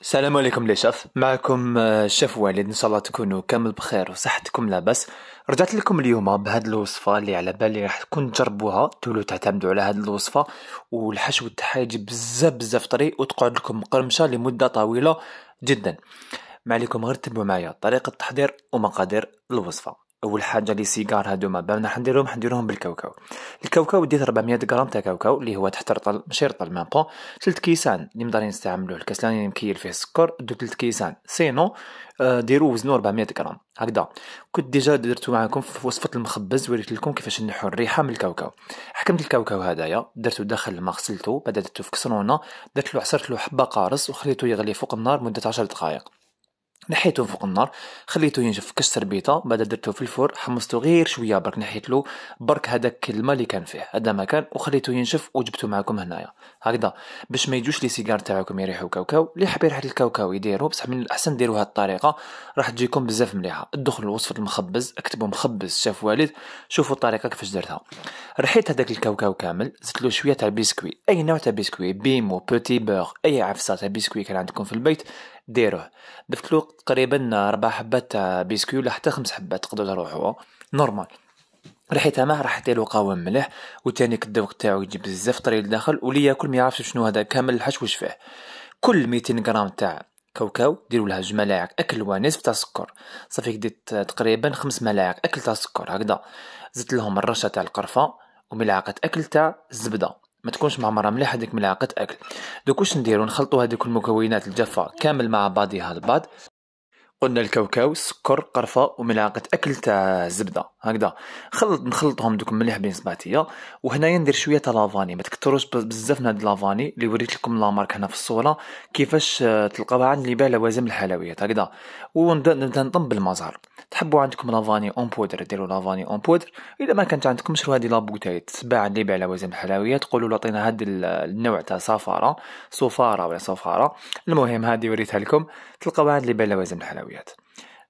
السلام عليكم لي شاف معكم الشيف آه، والد ان شاء الله تكونوا كامل بخير وصحتكم لاباس رجعت لكم اليوم بهذه الوصفه اللي على بالي راح تكون تجربوها تولوا تعتمدوا على هذه الوصفه والحشو تاعها يجي بزاف بزاف طري وتقعد لكم مقرمشه لمده طويله جدا ما عليكم غير تبعوا معايا طريقه التحضير ومقادير الوصفه اول حاجه لي سيجار هادو ما حنديروهم حنديرهم حنديرهم بالكاوكاو الكاوكاو ديت 400 غرام تاع كاوكاو اللي هو تحت رطل ماشي رطل ميم بون تلت كيسان اللي مقدرين نستعملوه الكسلان اللي مكيل فيه السكر دو تلت كيسان سينو آه، ديرو وزنو 400 غرام هكذا كنت ديجا درتو معاكم في وصفه المخبز وريت لكم كيفاش نحو الريحه من الكاوكاو حكمت الكاوكاو هدايا درتو داخل الماء غسلته بعد درتو في كسرونه درت له عصرت له حبه قارص وخليته يغلي فوق النار مده 10 دقائق نحيته فوق النار خليته ينجف كسر بيته بعد درته في الفرن حمصته غير شويه برك نحيت له برك هذاك الماء اللي كان فيه هذا ما كان وخليته ينشف وجبته معكم هنايا هكذا باش ما يجوش لي سيجار تاعكم يريحوا كاوكاو اللي حاب يريح الكاوكاو يديرو بصح من الاحسن ديروا هذه الطريقه راح تجيكم بزاف مليحه ادخل لوصفه المخبز اكتبوا مخبز شاف والد شوفوا الطريقه كيفاش درتها رحيت هذاك الكاوكاو كامل زدت له شويه تاع بيسكوي اي نوع تاع بيسكوي بيمو بوتي بور اي عفسه تاع بيسكوي كان عندكم في البيت ديروه ضفت له تقريبا ربع حبات تاع بيسكوي ولا حتى خمس حبات تقدروا تروحوا نورمال ريحتها ما راح ديرو قوام مليح وتانيك الذوق تاعو يجي بزاف طري لداخل ولي ياكل ما يعرفش شنو هذا كامل الحش واش فيه كل 200 غرام تاع كاوكاو ديروا لها جوج ملاعق اكل ونصف تاع سكر صافي ديت تقريبا خمس ملاعق اكل تاع سكر هكذا زدت لهم الرشه تاع القرفه وملعقه اكل تاع الزبده ما تكونش معمره مليح هذيك ملعقه اكل دوك واش نديرو نخلطو هذوك المكونات الجافه كامل مع بعضها البعض قلنا الكاوكاو السكر قرفه وملعقه اكل تاع الزبده هكذا خلط نخلطهم دوك مليح بين صباعتيا وهنايا ندير شويه تاع لافاني ما تكثروش بزاف من هاد لافاني اللي وريت لكم لامارك هنا في الصوره كيفاش آه، تلقاوها عند اللي يبيع لوازم الحلويات هكذا ونبدا نطن بالمزهر تحبوا عندكم لافاني اون بودر ديروا لافاني اون بودر الا ما كانت شرو هذه لابوتاي تتباع اللي على وزن الحلويات قولوا له عطينا هذا النوع تاع صفاره صفاره ولا صفاره المهم هذه وريتها لكم تلقاو هاد اللي على وزن الحلويات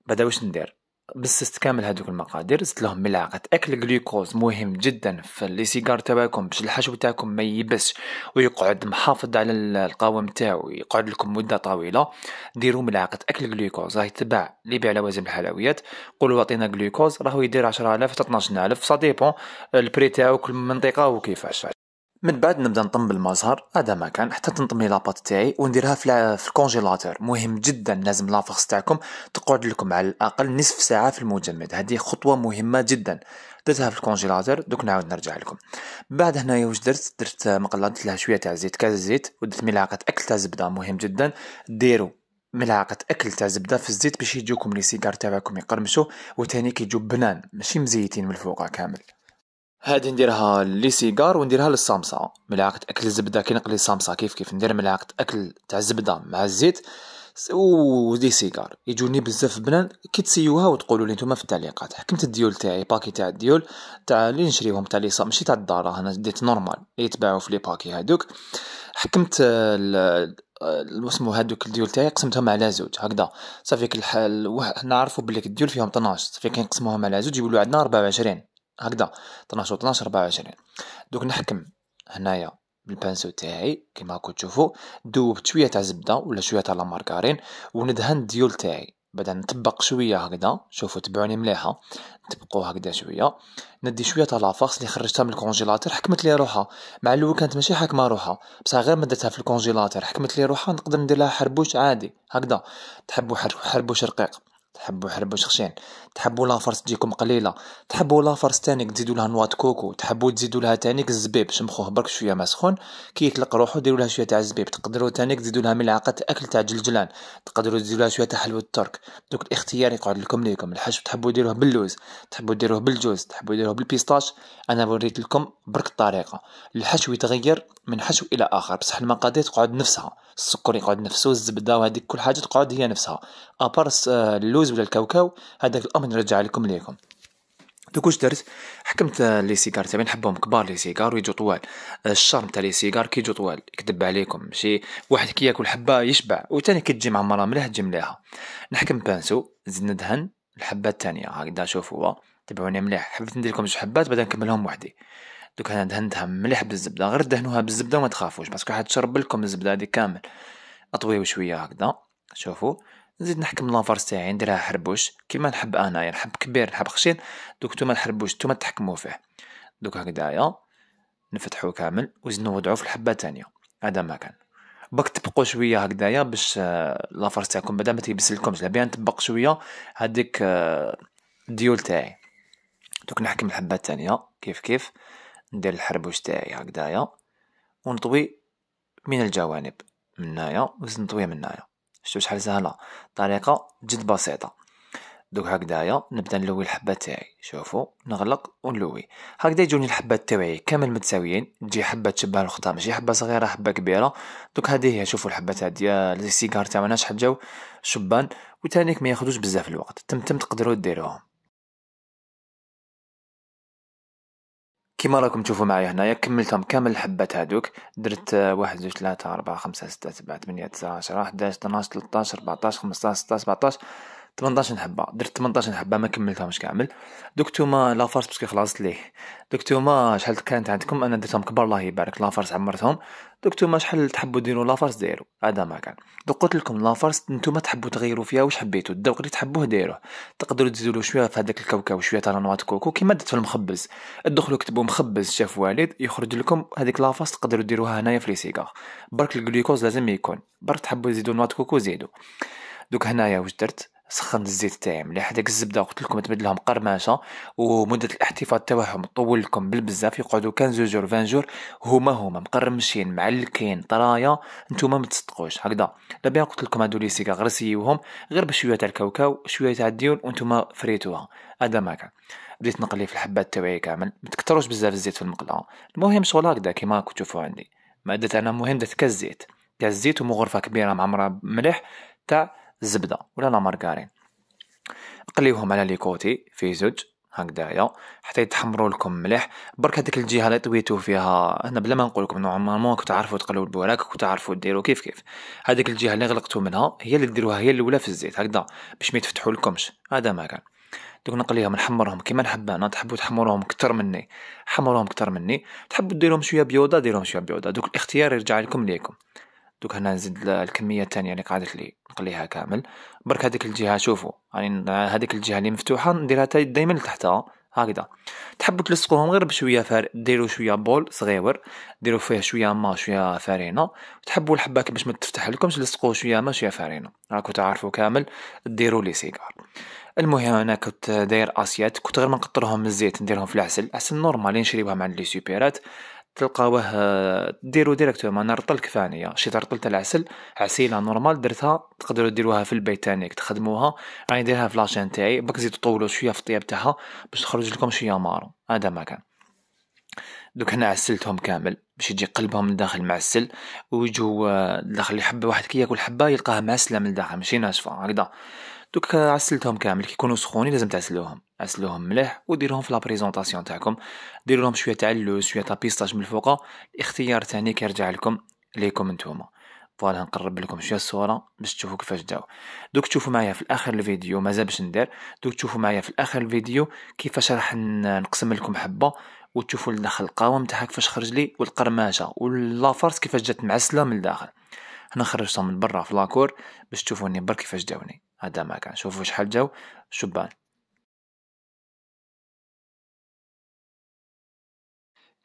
بعدا واش ندير بززت كامل هذوك المقادير زدت لهم ملعقه اكل جلوكوز مهم جدا في لي سيجار تاعكم باش الحشو تاعكم ما يبس ويقعد محافظ على القوام تاعو يقعد لكم مده طويله ديروا ملعقه اكل جلوكوز راهي تباع اللي يبيع لوازم الحلويات قولوا عطينا جلوكوز راهو يدير 10000 حتى 12000 سا ديبون البري تاعو كل منطقه وكيفاش من بعد نبدا نطم المزهر هذا ما كان حتى تنطمي لاباط تاعي ونديرها في, في الكونجيلاتور مهم جدا لازم لافغس تاعكم تقعد لكم على الاقل نصف ساعه في المجمد هذه خطوه مهمه جدا درتها في الكونجيلاتور دوك نعاود نرجع لكم بعد هنايا واش درت درت مقلات لها شويه تاع زيت كاز زيت ودرت ملعقه اكل تاع زبده مهم جدا ديروا ملعقة أكل تاع زبدة في الزيت باش يجوكم لي سيجار تاعكم يقرمشوا وتاني كيجو بنان ماشي مزيتين من الفوق كامل هادي نديرها للسيجار ونديرها للصامصه ملعقه اكل الزبدة كي نقلي الصامصه كيف كيف ندير ملعقه اكل تاع الزبده مع الزيت ودي سيجار يجوني بزاف بنان كي تسيوها وتقولوا لي نتوما في التعليقات حكمت الديول تاعي باكي تاع الديول تاع اللي نشريهم تاع لي ماشي تاع الدار انا ديت نورمال يتباعوا في لي باكي هادوك حكمت واسمو هادوك الديول تاعي قسمتهم على زوج هكذا صافي الحال نعرفوا بلي الديول فيهم 12 صافي كي نقسموهم على زوج يولوا عندنا 24 هكذا 12 و 12 24 دوك نحكم هنايا بالبانسو تاعي كيما راكم تشوفوا دوبت شويه تاع زبده ولا شويه تاع لامارغارين وندهن الديول تاعي بعد نطبق شويه هكذا شوفوا تبعوني مليحه نطبقو هكذا شويه ندي شويه تاع لافاس اللي خرجتها من الكونجيلاتور حكمت لي روحها مع الاول كانت ماشي حاكمه روحها بصح غير مدتها في الكونجيلاتور حكمت لي روحها نقدر ندير لها حربوش عادي هكذا تحبوا حربوش رقيق تحبوا حربوا شخشين تحبوا لافرس تجيكم قليله تحبوا لافرس تانيك تزيدوا لها نواة كوكو تحبوا تزيدوا لها تانيك الزبيب شمخوه برك شويه ما سخون كي يطلق روحو ديروا لها شويه تاع الزبيب تقدروا تانيك تزيدوا لها ملعقه اكل تاع جلجلان تقدروا تزيدوا لها شويه تاع حلوى الترك دوك الاختيار يقعد لكم ليكم الحشو تحبوا ديروه باللوز تحبوا ديروه بالجوز تحبوا ديروه بالبيستاش انا وريت لكم برك الطريقه الحشو يتغير من حشو الى اخر بصح المقادير تقعد نفسها السكر يقعد نفسه الزبده وهذيك كل حاجه تقعد هي نفسها ابارس آه، اللوز الخبز ولا الكاوكاو هذاك الامر نرجع لكم ليكم دوك واش درت حكمت لي سيجار تاعي نحبهم كبار لي سيجار ويجوا طوال الشرم تاع لي سيجار كيجوا طوال يكذب عليكم ماشي واحد كي ياكل حبه يشبع وثاني كي تجي مع مرا ملاه تجي ملاها نحكم بانسو نزيد ندهن الحبه الثانيه هكذا شوفوا تبعوني مليح حبيت ندير لكم جوج حبات بعد نكملهم وحدي دوك انا دهنتها مليح بالزبده غير دهنوها بالزبده وما تخافوش باسكو حتشرب لكم الزبده هذه كامل اطويو شويه هكذا شوفوا نزيد نحكم لافار تاعي نديرها حربوش كيما نحب انايا يعني نحب كبير نحب خشين دوك نتوما الحربوش نتوما تحكموا فيه دوك هكدايا نفتحو كامل وزيد نوضعو في الحبه تانية هذا ما كان باك تبقوا شويه هكدايا باش آه، لافار تاعكم بعدا ما تيبسلكمش بيان نطبق شويه هذيك آه، الديول تاعي دوك نحكم الحبه الثانيه كيف كيف ندير الحربوش تاعي هكدايا ونطوي من الجوانب من هنايا وزيد نطوي من هنايا شتو شحال سهله طريقه جد بسيطه دوك هكدايا نبدا نلوي الحبه تاعي شوفوا نغلق ونلوي هكدا يجوني الحبات تاعي كامل متساويين تجي حبه تشبه الاخرى ماشي حبه صغيره حبه كبيره دوك هذه هي شوفوا الحبه تاع ديال السيجار تاعنا شحال جاو شبان وتانيك ما ياخذوش بزاف الوقت تم تم تقدروا ديروهم كيما راكم تشوفوا معايا هنايا كملتهم كامل الحبات هادوك درت آه، واحد جوج ثلاثة أربعة خمسة ستة سبعة ثمانية تسعة عشرة حداش 12 13 14 15 16 17 18 حبه درت 18 حبه ما كملتهمش كامل دوك توما لافارس باسكو خلصت ليه دوك توما شحال كانت عندكم انا درتهم كبار الله يبارك لافارس عمرتهم دوك توما شحال تحبوا ديروا لافارس ديروا هذا ما كان دوك قلت لكم لافارس نتوما تحبوا تغيروا فيها واش حبيتوا الدوق اللي تحبوه ديروه تقدروا تزيدوا شويه في هذاك الكاوكاو شويه تاع نوات كوكو كيما درت في المخبز تدخلوا كتبوا مخبز شاف والد يخرج لكم هذيك لافارس تقدروا ديروها هنايا في لي سيغار برك الجلوكوز لازم يكون برك تحبوا تزيدوا نوات كوكو زيدوا دوك هنايا واش درت سخنت الزيت تاعي مليح داك الزبده قلت لكم تبدلهم قرماشه ومده الاحتفاظ تاعهم طول لكم بالبزاف يقعدوا 15 جور 20 جور هما هما مقرمشين معلكين طرايا نتوما ما تصدقوش هكذا دابا قلت لكم هادو لي سيكا غير سيوهم غير بشويه تاع الكاوكاو شويه تاع الديون وانتوما فريتوها هذا ما كان بديت نقلي في الحبات تاعي كامل ما تكثروش بزاف الزيت في المقله المهم شغل هكذا كيما راكم تشوفوا عندي ما انا المهم درت كالزيت كالزيت ومغرفه كبيره معمره مليح تاع الزبده ولا لا مارغارين قليوهم على لي كوتي في زوج هكدايا حتى يتحمروا لكم مليح برك هذيك الجهه اللي طويتو فيها انا بلا ما نقول لكم نورمالمون كنتو تعرفوا تقلوا البوراك كنتو تعرفوا ديروا كيف كيف هذيك الجهه اللي غلقتو منها هي اللي ديروها هي الاولى في الزيت هكذا باش ما يتفتحوا لكمش هذا ما كان دوك نقليهم نحمرهم كيما نحب انا تحبوا تحمروهم كتر مني حمروهم كتر مني تحبوا ديرهم شويه بيوضه ديرهم شويه بيوضه دوك الاختيار يرجع لكم ليكم دوك هنا نزيد الكميه الثانيه اللي قعدت لي نقليها كامل برك هذيك الجهه شوفوا يعني هذيك الجهه اللي مفتوحه نديرها دائما لتحتها هكذا تحبوا تلصقوهم غير بشويه فار ديروا شويه بول صغيور ديروا فيه شويه ما شويه فارينه تحبوا الحباك باش ما تفتح لكمش لصقوه شويه ما شويه فارينه راكو تعرفوا كامل ديروا لي سيجار المهم انا كنت داير اسيات كنت غير ما نقطرهم من الزيت نديرهم في العسل عسل نورمال نشربها مع لي سوبيرات تلقاوه ديروا ديريكتومون نرطل كفانية شي ترطلت العسل عسيلة نورمال درتها تقدروا ديروها في البيت تانيك تخدموها راني نديرها في لاشين تاعي باك زيدوا طولوا شوية في الطياب تاعها باش تخرج لكم شوية مارو هذا ما كان دوك انا عسلتهم كامل باش يجي قلبهم من داخل معسل ويجو الداخل آه، يحب واحد كي ياكل حبه يلقاها معسله من الداخل ماشي ناشفه هكذا دوك عسلتهم كامل كي يكونوا سخونين لازم تعسلوهم عسلوهم مليح وديرهم في لا بريزونطاسيون تاعكم دير لهم شويه تاع لو شويه تاع بيستاج من الفوق الاختيار تاني كيرجع لكم ليكم نتوما فوالا نقرب لكم شويه الصوره باش تشوفوا كيفاش داو دوك تشوفوا معايا في الاخر الفيديو مازال باش ندير دوك تشوفوا معايا في الاخر الفيديو كيفاش راح نقسم لكم حبه وتشوفوا الداخل القوام تاعها كيفاش خرج لي والقرماشه واللافارس كيفاش جات معسله من الداخل هنا خرجتهم من برا في لاكور باش تشوفوني برك كيفاش جاوني هذا ما كان شوفوا شحال جاو شبان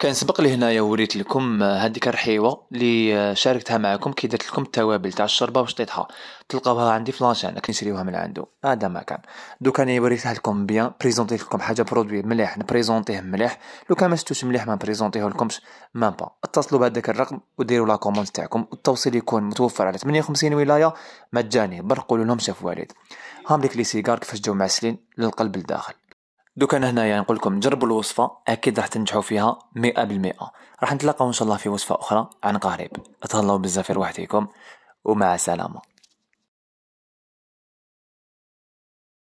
كان سبق لي هنايا وريت لكم آه، هذيك الرحيوه اللي آه، شاركتها معكم كي درت لكم التوابل تاع الشربه واش طيتها تلقاوها عندي في لاشين كي نشريوها من عنده هذا ما كان دوكا انا وريتها لكم بيان بريزونتي لكم حاجه برودوي مليح نبريزونتيه مليح لو كان ما شفتوش مليح ما بريزونتيه لكمش مام با اتصلوا بهذاك الرقم وديروا لا كوموند تاعكم التوصيل يكون متوفر على 58 ولايه مجاني برقوا لهم شاف والد هاملك لي سيجار كيفاش جاو معسلين للقلب لداخل دو انا هنايا يعني نقول لكم جربوا الوصفه اكيد راح تنجحوا فيها 100% راح نتلاقاو ان شاء الله في وصفه اخرى عن قريب تهلاو بزاف في وحديكم ومع السلامه